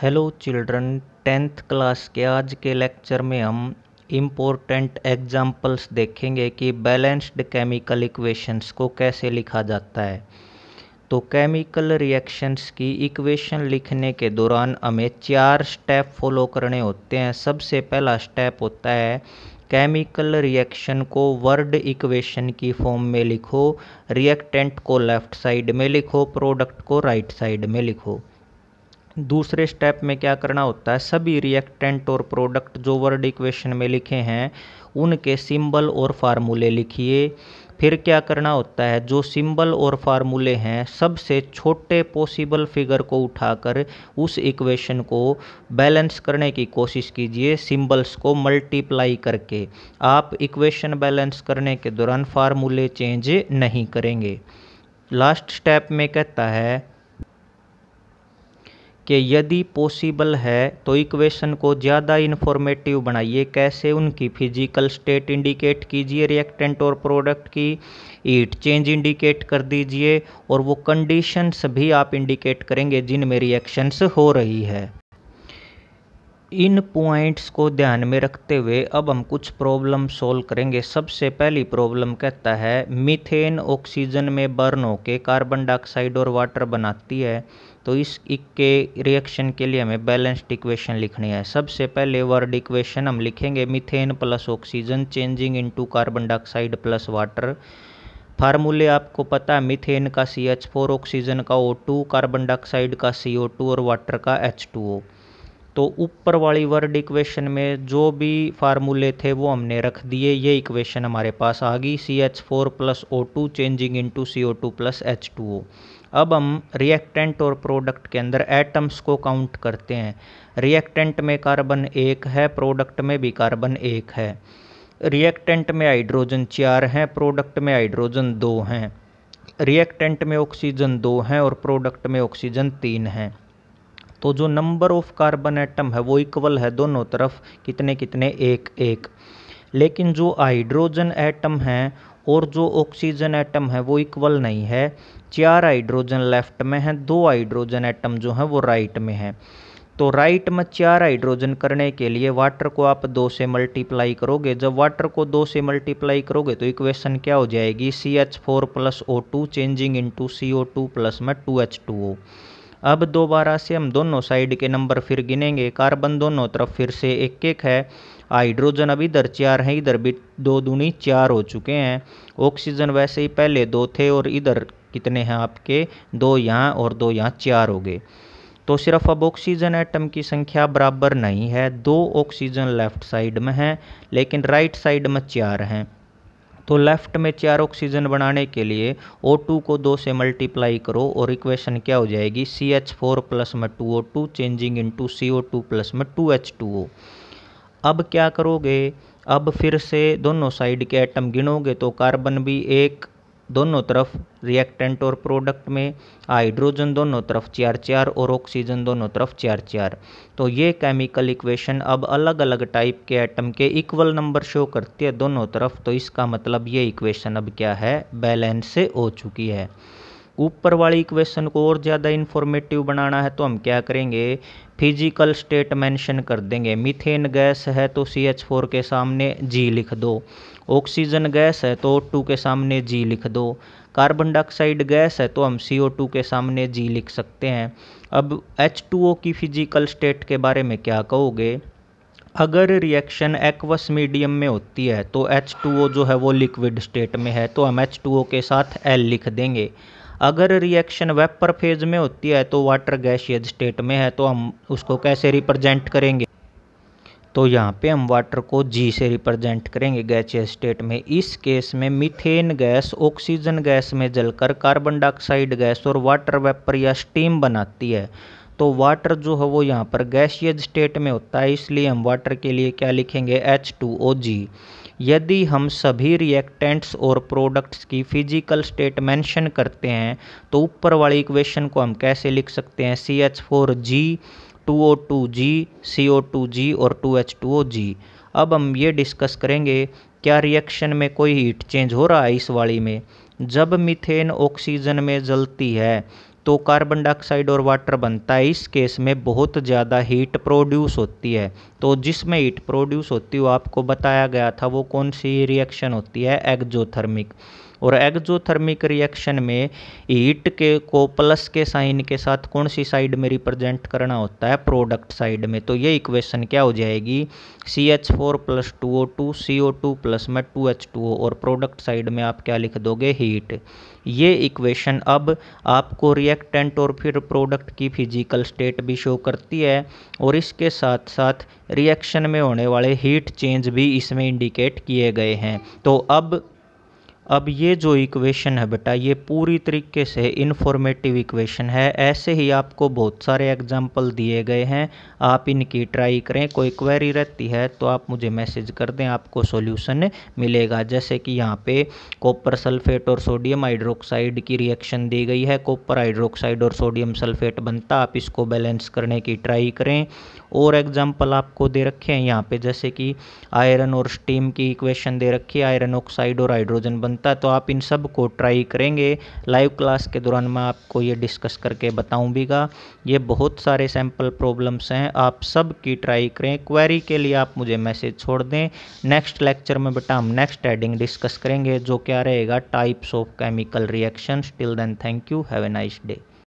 hello children tenth class के आज के लेक्चर में हम इम्पोर्टेंट एग्जांपल्स देखेंगे कि बैलेंस्ड केमिकल इक्वेशंस को कैसे लिखा जाता है तो केमिकल रिएक्शंस की इक्वेशन लिखने के दौरान हमें चार स्टेप फॉलो करने होते हैं सबसे पहला स्टेप होता है केमिकल रिएक्शन को वर्ड इक्वेशन की फॉर्म में लिखो रिएक्टेंट को लेफ्ट साइड में लिखो प्रोडक्ट को राइट right साइड में लिखो दूसरे स्टेप में क्या करना होता है सभी रिएक्टेंट और प्रोडक्ट जो वर्ड इक्वेशन में लिखे हैं उनके सिंबल और फार्मूले लिखिए फिर क्या करना होता है जो सिंबल और फार्मूले हैं सबसे छोटे पॉसिबल फिगर को उठाकर उस इक्वेशन को बैलेंस करने की कोशिश कीजिए सिंबल्स को मल्टीप्लाई करके आप इक्वेशन बैलेंस करने के दौरान फार्मूले चेंज नहीं करेंगे लास्ट स्टेप में कहता है कि यदि पॉसिबल है तो इक्वेशन को ज़्यादा इन्फॉर्मेटिव बनाइए कैसे उनकी फिजिकल स्टेट इंडिकेट कीजिए रिएक्टेंट और प्रोडक्ट की हीट चेंज इंडिकेट कर दीजिए और वो कंडीशंस भी आप इंडिकेट करेंगे जिनमें रिएक्शंस हो रही है इन पॉइंट्स को ध्यान में रखते हुए अब हम कुछ प्रॉब्लम सोल्व करेंगे सबसे पहली प्रॉब्लम कहता है मीथेन ऑक्सीजन में बर्न होके कार्बन डाइऑक्साइड और वाटर बनाती है तो इस के रिएक्शन के लिए हमें बैलेंस्ड इक्वेशन लिखनी है सबसे पहले वर्ड इक्वेशन हम लिखेंगे methane plus oxygen changing into carbon dioxide plus water फार्मूले आपको पता है मिथेन का सी एच फोर ऑक्सीजन का ओ टू कार्बन डाइऑक्साइड का सी ओ टू और वाटर का एच टू ओ तो ऊपर वाली वर्ड इक्वेशन में जो भी फार्मूले थे वो हमने रख दिए ये इक्वेशन हमारे पास आ गई C H four plus O two changing into C O two plus H two O अब हम रिएक्टेंट और प्रोडक्ट के अंदर एटम्स को काउंट करते हैं रिएक्टेंट में कार्बन एक है प्रोडक्ट में भी कार्बन एक है रिएक्टेंट में हाइड्रोजन चार हैं प्रोडक्ट में हाइड्रोजन दो हैं रिएक्टेंट में ऑक्सीजन दो हैं और प्रोडक्ट में ऑक्सीजन तीन हैं तो जो नंबर ऑफ कार्बन एटम है वो इक्वल है दोनों तरफ कितने कितने एक एक लेकिन जो हाइड्रोजन एटम हैं और जो ऑक्सीजन एटम है वो इक्वल नहीं है चार हाइड्रोजन लेफ्ट में हैं दो हाइड्रोजन एटम जो हैं वो राइट में हैं तो राइट में चार हाइड्रोजन करने के लिए वाटर को आप दो से मल्टीप्लाई करोगे जब वाटर को दो से मल्टीप्लाई करोगे तो इक्वेशन क्या हो जाएगी C H four plus O two changing into C O two plus में टू एच टू ओ अब दोबारा से हम दोनों साइड के नंबर फिर गिनेंगे कार्बन दोनों तरफ फिर से एक एक है हाइड्रोजन अब इधर चार हैं इधर भी दो दूनी चार हो चुके हैं ऑक्सीजन वैसे ही पहले दो थे और इधर कितने हैं आपके दो यहाँ और दो यहाँ चार हो गए तो सिर्फ अब ऑक्सीजन एटम की संख्या बराबर नहीं है दो ऑक्सीजन लेफ्ट साइड में हैं लेकिन राइट साइड में चार हैं तो लेफ्ट में चार ऑक्सीजन बनाने के लिए O2 को दो से मल्टीप्लाई करो और इक्वेशन क्या हो जाएगी सी एच फोर प्लस में two O two changing into C O two plus में टू एच टू ओ अब क्या करोगे अब फिर से दोनों साइड के एटम गिनोगे तो कार्बन भी एक दोनों तरफ रिएक्टेंट और प्रोडक्ट में हाइड्रोजन दोनों तरफ चार चार और ऑक्सीजन दोनों तरफ चार चार तो ये केमिकल इक्वेशन अब अलग अलग टाइप के एटम के इक्वल नंबर शो करती है दोनों तरफ तो इसका मतलब ये इक्वेशन अब क्या है बैलेंस से हो चुकी है ऊपर वाली इक्वेशन को और ज़्यादा इन्फॉर्मेटिव बनाना है तो हम क्या करेंगे फिजिकल स्टेट मेंशन कर देंगे मीथेन गैस है तो सी एच फोर के सामने जी लिख दो ऑक्सीजन गैस है तो टू के सामने जी लिख दो कार्बन डाइऑक्साइड गैस है तो हम सी ओ टू के सामने जी लिख सकते हैं अब एच टू ओ की फिजिकल स्टेट के बारे में क्या कहोगे अगर रिएक्शन एक्वस मीडियम में होती है तो एच टू ओ जो है वो लिक्विड स्टेट में है तो हम एच टू ओ के साथ एल लिख देंगे अगर रिएक्शन वेपर फेज में होती है तो वाटर गैशियज स्टेट में है तो हम उसको कैसे रिप्रेजेंट करेंगे तो यहाँ पे हम वाटर को जी से रिप्रेजेंट करेंगे गैशियज स्टेट में इस केस में मीथेन गैस ऑक्सीजन गैस में जलकर कार्बन डाइऑक्साइड गैस और वाटर वेपर या स्टीम बनाती है तो वाटर जो है वो यहाँ पर गैशियज स्टेट में होता है इसलिए हम वाटर के लिए क्या लिखेंगे एच टू ओ जी यदि हम सभी रिएक्टेंट्स और प्रोडक्ट्स की फिजिकल स्टेट मेंशन करते हैं तो ऊपर वाली इक्वेशन को हम कैसे लिख सकते हैं C H four G two O two G C O two G और two H two O G अब हम ये डिस्कस करेंगे क्या रिएक्शन में कोई हीट चेंज हो रहा है इस वाली में जब मीथेन ऑक्सीजन में जलती है तो कार्बन डाइऑक्साइड और वाटर बनता है इस केस में बहुत ज़्यादा हीट प्रोड्यूस होती है तो जिसमें हीट प्रोड्यूस होती है आपको बताया गया था वो कौन सी रिएक्शन होती है एग्जोथर्मिक और एग्जोथर्मिक रिएक्शन में हीट के को प्लस के साइन के साथ कौन सी साइड में रिप्रेजेंट करना होता है प्रोडक्ट साइड में तो ये इक्वेशन क्या हो जाएगी C H four plus two O two C O two plus में टू एच टू ओ और प्रोडक्ट साइड में आप क्या लिख दोगे हीट ये इक्वेशन अब आपको रिएक्टेंट और फिर प्रोडक्ट की फिजिकल स्टेट भी शो करती है और इसके साथ साथ रिएक्शन में होने वाले हीट चेंज भी इसमें इंडिकेट किए गए हैं तो अब अब ये जो इक्वेशन है बेटा ये पूरी तरीके से इन्फॉर्मेटिव इक्वेशन है ऐसे ही आपको बहुत सारे एग्जाम्पल दिए गए हैं आप इनकी ट्राई करें कोई क्वेरी रहती है तो आप मुझे मैसेज कर दें आपको सॉल्यूशन मिलेगा जैसे कि यहाँ पे कॉपर सल्फेट और सोडियम हाइड्रोक्साइड की रिएक्शन दी गई है कॉपर हाइड्रोक्साइड और सोडियम सल्फेट बनता आप इसको बैलेंस करने की ट्राई करें और एग्जाम्पल आपको दे रखे हैं यहाँ पे जैसे कि आयरन और स्टीम की इक्वेशन दे रखी है आयरन ऑक्साइड और हाइड्रोजन बन बनता तो आप इन सब को ट्राई करेंगे लाइव क्लास के दौरान मैं आपको ये डिस्कस करके बताऊँ भीगा ये बहुत सारे सैम्पल प्रॉब्लम्स हैं आप सब की ट्राई करें क्वेरी के लिए आप मुझे मैसेज छोड़ दें नेक्स्ट लेक्चर में बेटा हम नेक्स्ट एडिंग डिस्कस करेंगे जो क्या रहेगा types of chemical reaction till then thank you have a nice day